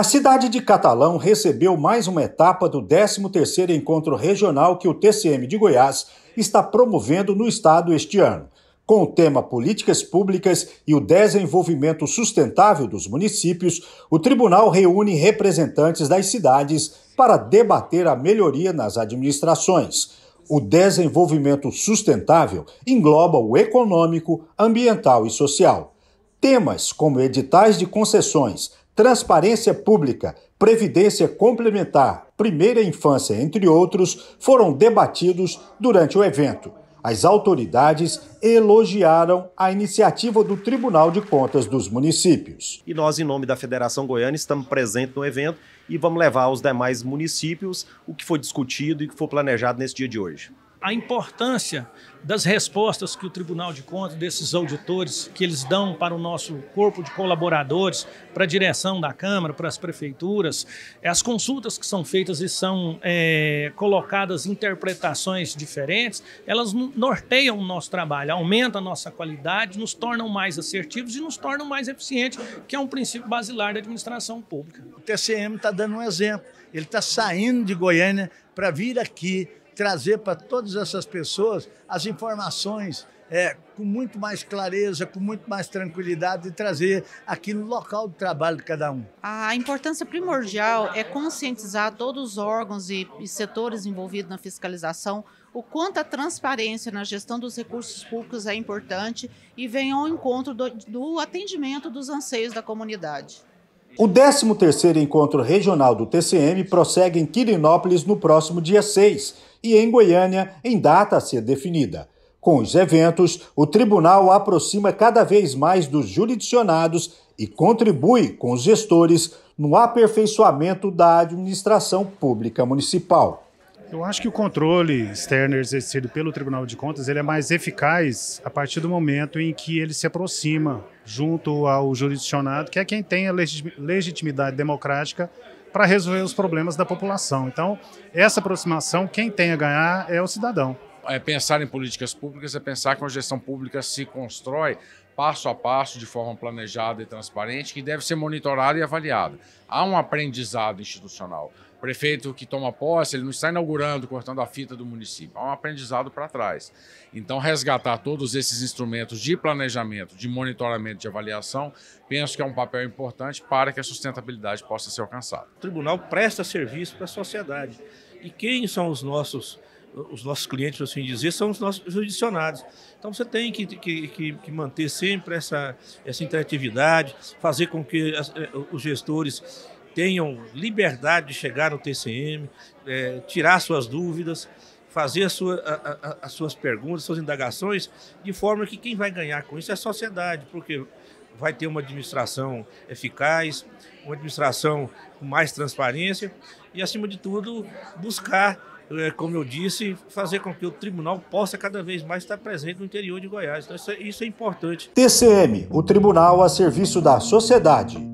A cidade de Catalão recebeu mais uma etapa do 13º Encontro Regional que o TCM de Goiás está promovendo no estado este ano. Com o tema Políticas Públicas e o Desenvolvimento Sustentável dos Municípios, o tribunal reúne representantes das cidades para debater a melhoria nas administrações. O desenvolvimento sustentável engloba o econômico, ambiental e social. Temas como editais de concessões, transparência pública, previdência complementar, primeira infância, entre outros, foram debatidos durante o evento. As autoridades elogiaram a iniciativa do Tribunal de Contas dos Municípios. E nós, em nome da Federação Goiana, estamos presentes no evento e vamos levar aos demais municípios o que foi discutido e o que foi planejado nesse dia de hoje a importância das respostas que o Tribunal de Contas, desses auditores que eles dão para o nosso corpo de colaboradores, para a direção da Câmara, para as prefeituras, as consultas que são feitas e são é, colocadas interpretações diferentes, elas norteiam o nosso trabalho, aumentam a nossa qualidade, nos tornam mais assertivos e nos tornam mais eficientes, que é um princípio basilar da administração pública. O TCM está dando um exemplo. Ele está saindo de Goiânia para vir aqui trazer para todas essas pessoas as informações é, com muito mais clareza, com muito mais tranquilidade e trazer aqui no local de trabalho de cada um. A importância primordial é conscientizar todos os órgãos e, e setores envolvidos na fiscalização o quanto a transparência na gestão dos recursos públicos é importante e vem ao encontro do, do atendimento dos anseios da comunidade. O 13º Encontro Regional do TCM prossegue em Quirinópolis no próximo dia 6 e em Goiânia em data a ser definida. Com os eventos, o tribunal aproxima cada vez mais dos jurisdicionados e contribui com os gestores no aperfeiçoamento da administração pública municipal. Eu acho que o controle externo exercido pelo Tribunal de Contas ele é mais eficaz a partir do momento em que ele se aproxima junto ao jurisdicionado, que é quem tem a legitimidade democrática para resolver os problemas da população. Então, essa aproximação, quem tem a ganhar é o cidadão é, pensar em políticas públicas é pensar que uma gestão pública se constrói passo a passo, de forma planejada e transparente, que deve ser monitorada e avaliada. Há um aprendizado institucional. O prefeito que toma posse, ele não está inaugurando, cortando a fita do município. Há um aprendizado para trás. Então, resgatar todos esses instrumentos de planejamento, de monitoramento, de avaliação, penso que é um papel importante para que a sustentabilidade possa ser alcançada. O tribunal presta serviço para a sociedade. E quem são os nossos os nossos clientes, por assim dizer, são os nossos jurisdicionados. Então você tem que, que, que manter sempre essa, essa interatividade, fazer com que as, eh, os gestores tenham liberdade de chegar no TCM, é, eh, tirar suas dúvidas, fazer a sua, a, a, as suas perguntas, suas indagações, de forma que quem vai ganhar com isso é a sociedade, porque vai ter uma administração eficaz, uma administração com mais transparência e, acima de tudo, buscar eh, como eu disse, fazer com que o tribunal possa cada vez mais estar presente no interior de Goiás. Então, isso, é, isso é importante. TCM, o tribunal a serviço da sociedade.